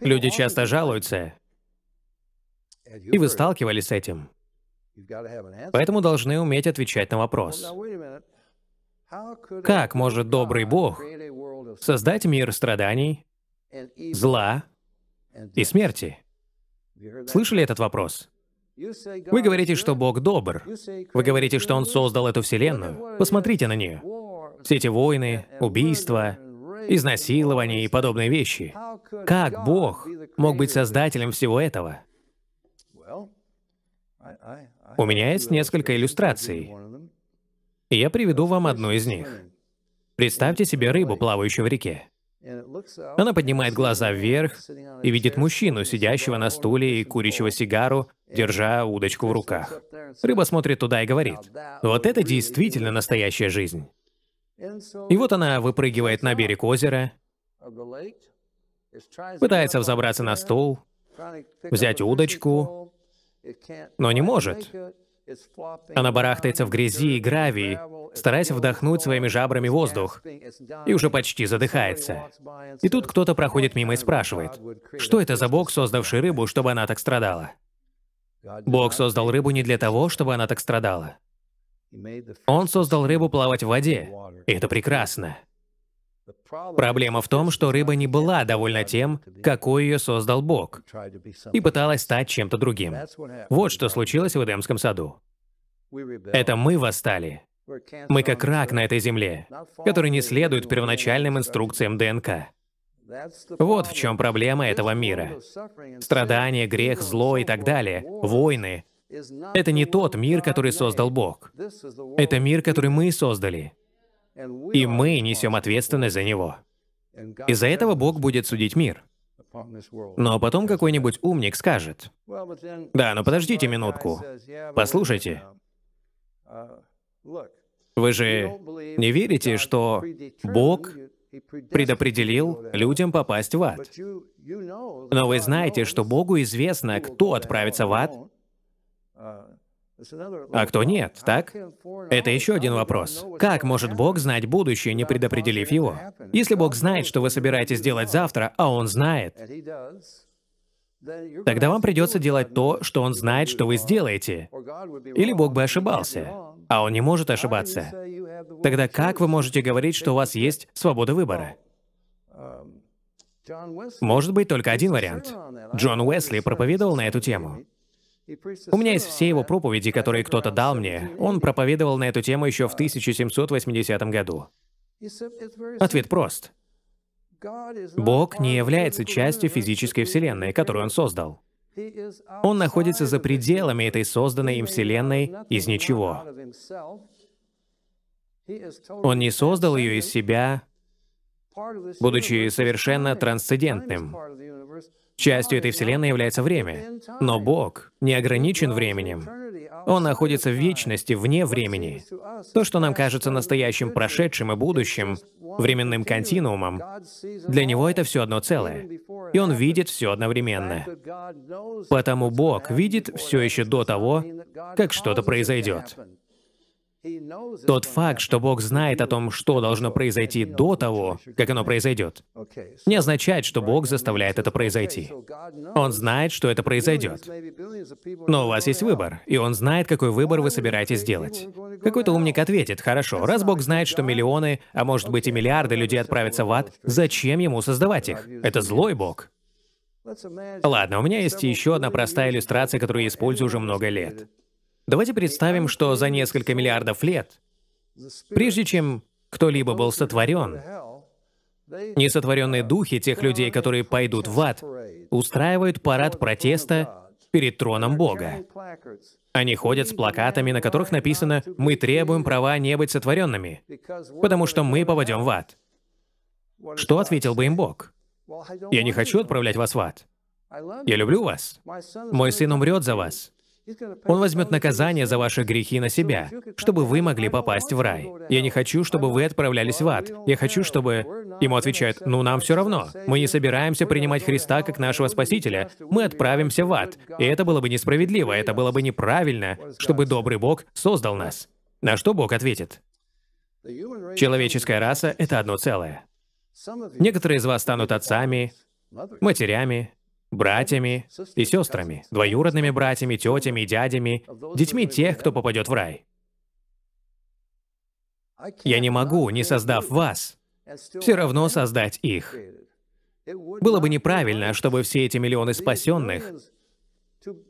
Люди часто жалуются, и вы сталкивались с этим. Поэтому должны уметь отвечать на вопрос. Как может добрый Бог создать мир страданий, зла и смерти? Слышали этот вопрос? Вы говорите, что Бог добр. Вы говорите, что Он создал эту вселенную. Посмотрите на нее. Все эти войны, убийства, изнасилования и подобные вещи. Как Бог мог быть создателем всего этого? У меня есть несколько иллюстраций, и я приведу вам одну из них. Представьте себе рыбу, плавающую в реке. Она поднимает глаза вверх и видит мужчину, сидящего на стуле и курящего сигару, держа удочку в руках. Рыба смотрит туда и говорит, «Вот это действительно настоящая жизнь». И вот она выпрыгивает на берег озера, Пытается взобраться на стул, взять удочку, но не может. Она барахтается в грязи и гравии, стараясь вдохнуть своими жабрами воздух, и уже почти задыхается. И тут кто-то проходит мимо и спрашивает, что это за бог, создавший рыбу, чтобы она так страдала? Бог создал рыбу не для того, чтобы она так страдала. Он создал рыбу плавать в воде, и это прекрасно. Проблема в том, что рыба не была довольна тем, какой ее создал Бог, и пыталась стать чем-то другим. Вот что случилось в Эдемском саду. Это мы восстали. Мы как рак на этой земле, который не следует первоначальным инструкциям ДНК. Вот в чем проблема этого мира. Страдания, грех, зло и так далее, войны — это не тот мир, который создал Бог. Это мир, который мы создали. И мы несем ответственность за него. Из-за этого Бог будет судить мир. Но потом какой-нибудь умник скажет, «Да, но подождите минутку. Послушайте, uh, uh, вы же не верите, что Бог предопределил людям попасть в ад. Но вы знаете, что Богу известно, кто отправится в ад, а кто нет, так? Это еще один вопрос. Как может Бог знать будущее, не предопределив его? Если Бог знает, что вы собираетесь делать завтра, а Он знает, тогда вам придется делать то, что Он знает, что вы сделаете. Или Бог бы ошибался, а Он не может ошибаться. Тогда как вы можете говорить, что у вас есть свобода выбора? Может быть, только один вариант. Джон Уэсли проповедовал на эту тему. У меня есть все его проповеди, которые кто-то дал мне. Он проповедовал на эту тему еще в 1780 году. Ответ прост. Бог не является частью физической Вселенной, которую Он создал. Он находится за пределами этой созданной им Вселенной из ничего. Он не создал ее из себя, будучи совершенно трансцендентным. Частью этой вселенной является время. Но Бог не ограничен временем. Он находится в вечности, вне времени. То, что нам кажется настоящим, прошедшим и будущим, временным континуумом, для него это все одно целое. И он видит все одновременно. Потому Бог видит все еще до того, как что-то произойдет. Тот факт, что Бог знает о том, что должно произойти до того, как оно произойдет, не означает, что Бог заставляет это произойти. Он знает, что это произойдет. Но у вас есть выбор, и Он знает, какой выбор вы собираетесь сделать. Какой-то умник ответит, хорошо, раз Бог знает, что миллионы, а может быть и миллиарды людей отправятся в ад, зачем Ему создавать их? Это злой Бог. Ладно, у меня есть еще одна простая иллюстрация, которую я использую уже много лет. Давайте представим, что за несколько миллиардов лет, прежде чем кто-либо был сотворен, несотворенные духи тех людей, которые пойдут в ад, устраивают парад протеста перед троном Бога. Они ходят с плакатами, на которых написано «Мы требуем права не быть сотворенными, потому что мы попадем в ад». Что ответил бы им Бог? «Я не хочу отправлять вас в ад. Я люблю вас. Мой сын умрет за вас. Он возьмет наказание за ваши грехи на себя, чтобы вы могли попасть в рай. Я не хочу, чтобы вы отправлялись в ад. Я хочу, чтобы... Ему отвечают, ну нам все равно. Мы не собираемся принимать Христа как нашего Спасителя. Мы отправимся в ад. И это было бы несправедливо, это было бы неправильно, чтобы добрый Бог создал нас. На что Бог ответит? Человеческая раса — это одно целое. Некоторые из вас станут отцами, матерями, братьями и сестрами, двоюродными братьями, тетями, дядями, детьми тех, кто попадет в рай. Я не могу, не создав вас, все равно создать их. Было бы неправильно, чтобы все эти миллионы спасенных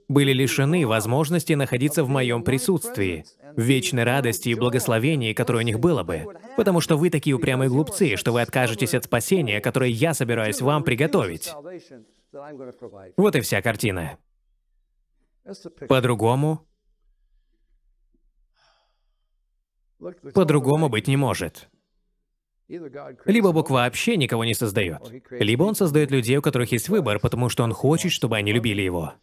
были лишены возможности находиться в моем присутствии, в вечной радости и благословении, которое у них было бы. Потому что вы такие упрямые глупцы, что вы откажетесь от спасения, которое я собираюсь вам приготовить. Вот и вся картина. По-другому... По-другому быть не может. Либо Бог вообще никого не создает, либо Он создает людей, у которых есть выбор, потому что Он хочет, чтобы они любили Его.